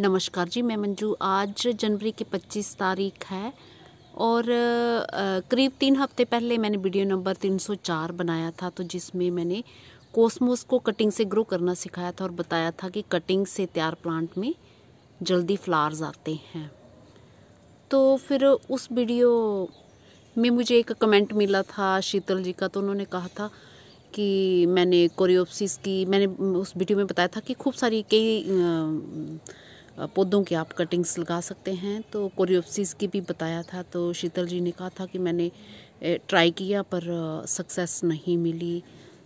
नमस्कार जी मैं मंजू आज जनवरी की 25 तारीख है और करीब तीन हफ्ते पहले मैंने वीडियो नंबर 304 बनाया था तो जिसमें मैंने कोसमोस को कटिंग से ग्रो करना सिखाया था और बताया था कि कटिंग से तैयार प्लांट में जल्दी फ्लावर्स आते हैं तो फिर उस वीडियो में मुझे एक कमेंट मिला था शीतल जी का तो उन्होंने कहा था कि मैंने कोरियोपसिस की मैंने उस वीडियो में बताया था कि खूब सारी कई पौधों की आप कटिंग्स लगा सकते हैं तो कोरियोपसिस की भी बताया था तो शीतल जी ने कहा था कि मैंने ट्राई किया पर सक्सेस नहीं मिली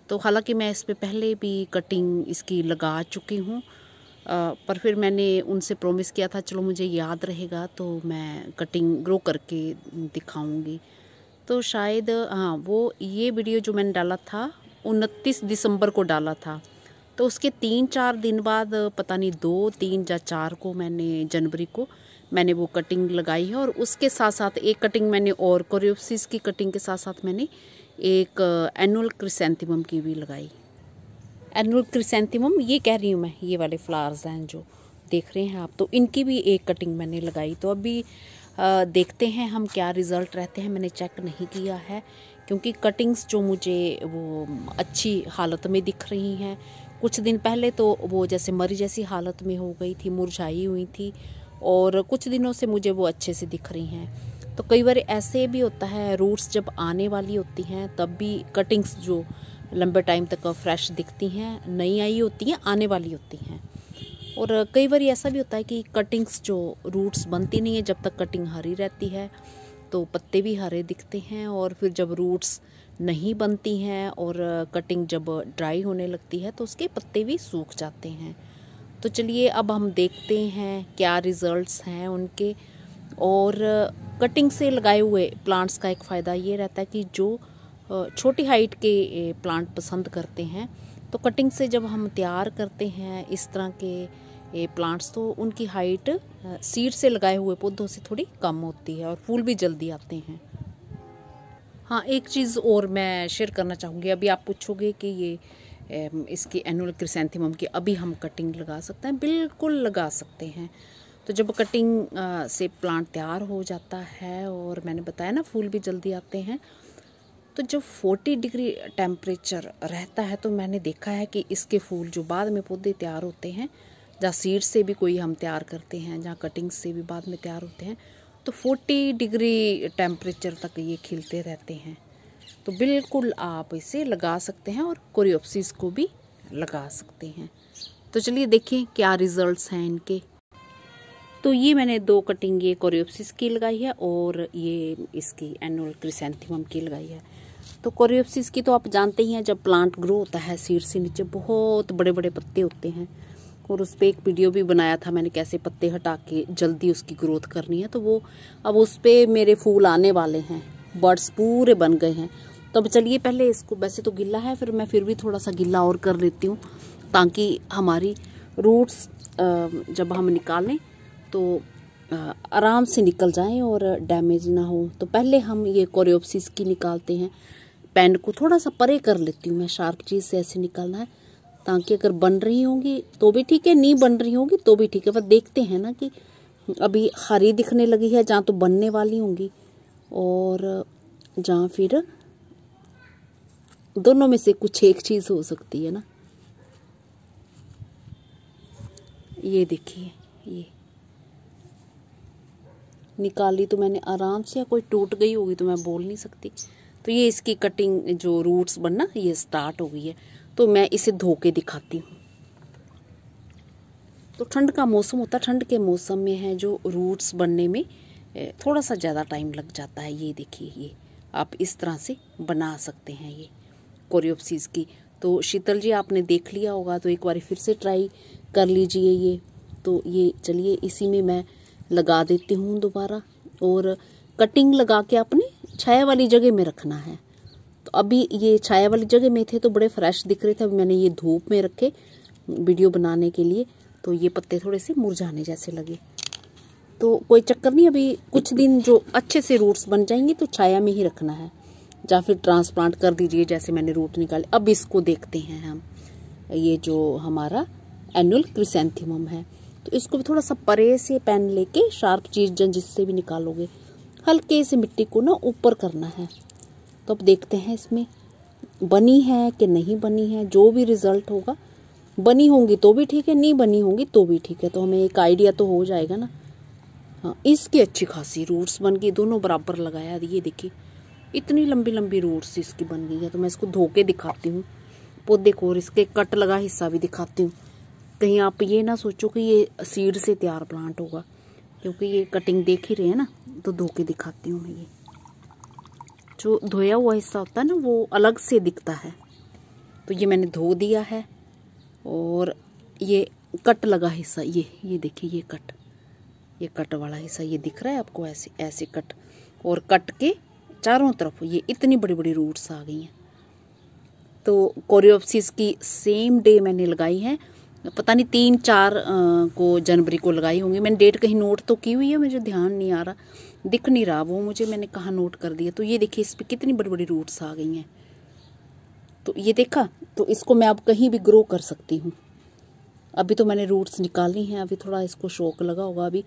तो हालांकि मैं इस पर पहले भी कटिंग इसकी लगा चुकी हूँ पर फिर मैंने उनसे प्रॉमिस किया था चलो मुझे याद रहेगा तो मैं कटिंग ग्रो करके दिखाऊँगी तो शायद हाँ वो ये वीडियो जो मैंने डाला था उनतीस दिसंबर को डाला था तो उसके तीन चार दिन बाद पता नहीं दो तीन या चार को मैंने जनवरी को मैंने वो कटिंग लगाई है और उसके साथ साथ एक कटिंग मैंने और कोरियोसिस की कटिंग के साथ साथ मैंने एक एनुअल क्रिसेंथिमम की भी लगाई एनुअल क्रिसेंथिमम ये कह रही हूँ मैं ये वाले फ्लावर्स हैं जो देख रहे हैं आप तो इनकी भी एक कटिंग मैंने लगाई तो अभी आ, देखते हैं हम क्या रिज़ल्ट रहते हैं मैंने चेक नहीं किया है क्योंकि कटिंग्स जो मुझे वो अच्छी हालत में दिख रही हैं कुछ दिन पहले तो वो जैसे मरी जैसी हालत में हो गई थी मुरझाई हुई थी और कुछ दिनों से मुझे वो अच्छे से दिख रही हैं तो कई बार ऐसे भी होता है रूट्स जब आने वाली होती हैं तब भी कटिंग्स जो लंबे टाइम तक फ्रेश दिखती हैं नई आई होती हैं आने वाली होती हैं और कई बार ऐसा भी होता है कि कटिंग्स जो रूट्स बनती नहीं है जब तक कटिंग हरी रहती है तो पत्ते भी हरे दिखते हैं और फिर जब रूट्स नहीं बनती हैं और कटिंग जब ड्राई होने लगती है तो उसके पत्ते भी सूख जाते हैं तो चलिए अब हम देखते हैं क्या रिज़ल्ट्स हैं उनके और कटिंग से लगाए हुए प्लांट्स का एक फ़ायदा ये रहता है कि जो छोटी हाइट के प्लांट पसंद करते हैं तो कटिंग से जब हम तैयार करते हैं इस तरह के ये प्लांट्स तो उनकी हाइट सीड से लगाए हुए पौधों से थोड़ी कम होती है और फूल भी जल्दी आते हैं हाँ एक चीज़ और मैं शेयर करना चाहूँगी अभी आप पूछोगे कि ये इसकी एनुअल क्रिसेंथीम की अभी हम कटिंग लगा सकते हैं बिल्कुल लगा सकते हैं तो जब कटिंग से प्लांट तैयार हो जाता है और मैंने बताया ना फूल भी जल्दी आते हैं तो जब 40 डिग्री टेम्परेचर रहता है तो मैंने देखा है कि इसके फूल जो बाद में पौधे तैयार होते हैं जहाँ सीड से भी कोई हम तैयार करते हैं जहाँ कटिंग्स से भी बाद में तैयार होते हैं तो 40 डिग्री टेम्परेचर तक ये खिलते रहते हैं तो बिल्कुल आप इसे लगा सकते हैं और कोरियोपसिस को भी लगा सकते हैं तो चलिए देखें क्या रिजल्ट्स हैं इनके तो ये मैंने दो कटिंग ये कोरियोपसिस की लगाई है और ये इसकी एनुअल क्रिसेंथिमम की लगाई है तो कोरियोपसिस की तो आप जानते ही हैं जब प्लांट ग्रो होता है सीड से नीचे बहुत बड़े बड़े पत्ते होते हैं और उस पर एक वीडियो भी बनाया था मैंने कैसे पत्ते हटा के जल्दी उसकी ग्रोथ करनी है तो वो अब उस पर मेरे फूल आने वाले हैं बर्ड्स पूरे बन गए हैं तो अब चलिए पहले इसको वैसे तो गिल्ला है फिर मैं फिर भी थोड़ा सा गिल्ला और कर लेती हूँ ताकि हमारी रूट्स जब हम निकालें तो आराम से निकल जाएं और डैमेज ना हो तो पहले हम ये कोरियोपसिस की निकालते हैं पेन को थोड़ा सा परे कर लेती हूँ मैं शार्प चीज़ से ऐसे निकालना है ताकि अगर बन रही होंगी तो भी ठीक है नहीं बन रही होंगी तो भी ठीक है पर देखते हैं ना कि अभी हरी दिखने लगी है जहाँ तो बनने वाली होंगी और जहाँ फिर दोनों में से कुछ एक चीज़ हो सकती है ना ये देखिए ये निकाली तो मैंने आराम से या कोई टूट गई होगी तो मैं बोल नहीं सकती तो ये इसकी कटिंग जो रूट्स बनना ये स्टार्ट हो गई है तो मैं इसे धो के दिखाती हूँ तो ठंड का मौसम होता है ठंड के मौसम में है जो रूट्स बनने में थोड़ा सा ज़्यादा टाइम लग जाता है ये देखिए ये आप इस तरह से बना सकते हैं ये कोरियोपसीज की तो शीतल जी आपने देख लिया होगा तो एक बार फिर से ट्राई कर लीजिए ये तो ये चलिए इसी में मैं लगा देती हूँ दोबारा और कटिंग लगा के आपने छाया वाली जगह में रखना है अभी ये छाया वाली जगह में थे तो बड़े फ्रेश दिख रहे थे अभी मैंने ये धूप में रखे वीडियो बनाने के लिए तो ये पत्ते थोड़े से मुरझाने जैसे लगे तो कोई चक्कर नहीं अभी कुछ दिन जो अच्छे से रूट्स बन जाएंगे तो छाया में ही रखना है या फिर ट्रांसप्लांट कर दीजिए जैसे मैंने रूट निकाले अब इसको देखते हैं हम ये जो हमारा एनुअल क्रिसेंथिमम है तो इसको भी थोड़ा सा परे से पेन लेके शार्प चीज जिससे भी निकालोगे हल्के से मिट्टी को ना ऊपर करना है तो अब देखते हैं इसमें बनी है कि नहीं बनी है जो भी रिजल्ट होगा बनी होंगी तो भी ठीक है नहीं बनी होंगी तो भी ठीक है तो हमें एक आइडिया तो हो जाएगा ना हाँ इसकी अच्छी खासी रूट्स बन गई दोनों बराबर लगाया ये देखिए इतनी लंबी लंबी रूट्स इसकी बन गई है तो मैं इसको धो के दिखाती हूँ पौधे को और इसके कट लगा हिस्सा भी दिखाती हूँ कहीं आप ये ना सोचो कि ये सीड से तैयार प्लांट होगा क्योंकि ये कटिंग देख ही रहे हैं ना तो धो के दिखाती हूँ मैं ये जो धोया हुआ हिस्सा होता है ना वो अलग से दिखता है तो ये मैंने धो दिया है और ये कट लगा हिस्सा ये ये देखिए ये कट ये कट वाला हिस्सा ये दिख रहा है आपको ऐसे ऐसे कट और कट के चारों तरफ ये इतनी बड़ी बड़ी रूट्स आ गई हैं तो कोरियोपसिस की सेम डे मैंने लगाई है पता नहीं तीन चार को जनवरी को लगाई होंगी मैंने डेट कहीं नोट तो की हुई है मुझे ध्यान नहीं आ रहा दिख नहीं रहा वो मुझे मैंने कहा नोट कर दिया तो ये देखिए इस पर कितनी बड़ी बड़ी रूट्स आ गई हैं तो ये देखा तो इसको मैं अब कहीं भी ग्रो कर सकती हूँ अभी तो मैंने रूट्स निकाली हैं अभी थोड़ा इसको शौक लगा होगा अभी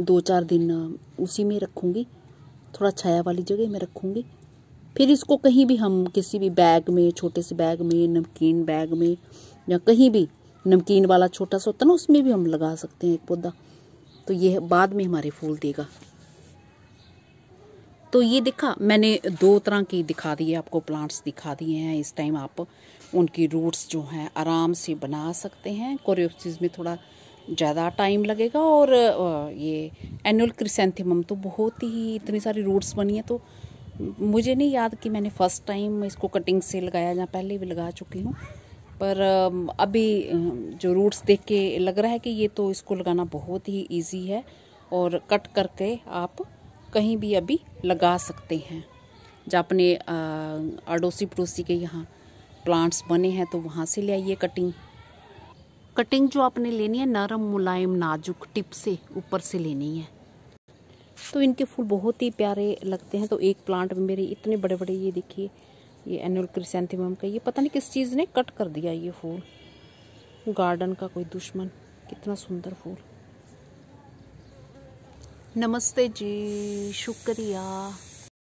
दो चार दिन उसी में रखूँगी थोड़ा छाया वाली जगह में रखूँगी फिर इसको कहीं भी हम किसी भी बैग में छोटे से बैग में नमकीन बैग में या कहीं भी नमकीन वाला छोटा सा होता ना उसमें भी हम लगा सकते हैं एक पौधा तो ये बाद में हमारे फूल देगा तो ये दिखा मैंने दो तरह की दिखा दी है आपको प्लांट्स दिखा दिए हैं इस टाइम आप उनकी रूट्स जो हैं आराम से बना सकते हैं कोरियोसिस में थोड़ा ज़्यादा टाइम लगेगा और ये एनुअल क्रिसेंथिमम तो बहुत ही इतनी सारी रूट्स बनी है तो मुझे नहीं याद कि मैंने फ़र्स्ट टाइम इसको कटिंग से लगाया या पहले भी लगा चुकी हूँ पर अभी जो रूट्स देख के लग रहा है कि ये तो इसको लगाना बहुत ही ईजी है और कट करके आप कहीं भी अभी लगा सकते हैं जब अपने अड़ोसी पड़ोसी के यहाँ प्लांट्स बने हैं तो वहाँ से ले आइए कटिंग कटिंग जो आपने लेनी है नरम मुलायम नाजुक टिप से ऊपर से लेनी है तो इनके फूल बहुत ही प्यारे लगते हैं तो एक प्लांट में मेरे इतने बड़े बड़े ये देखिए ये एनुअल क्रिसेंथिमम का ये पता नहीं किस चीज़ ने कट कर दिया ये फूल गार्डन का कोई दुश्मन कितना सुंदर फूल नमस्ते जी शुक्रिया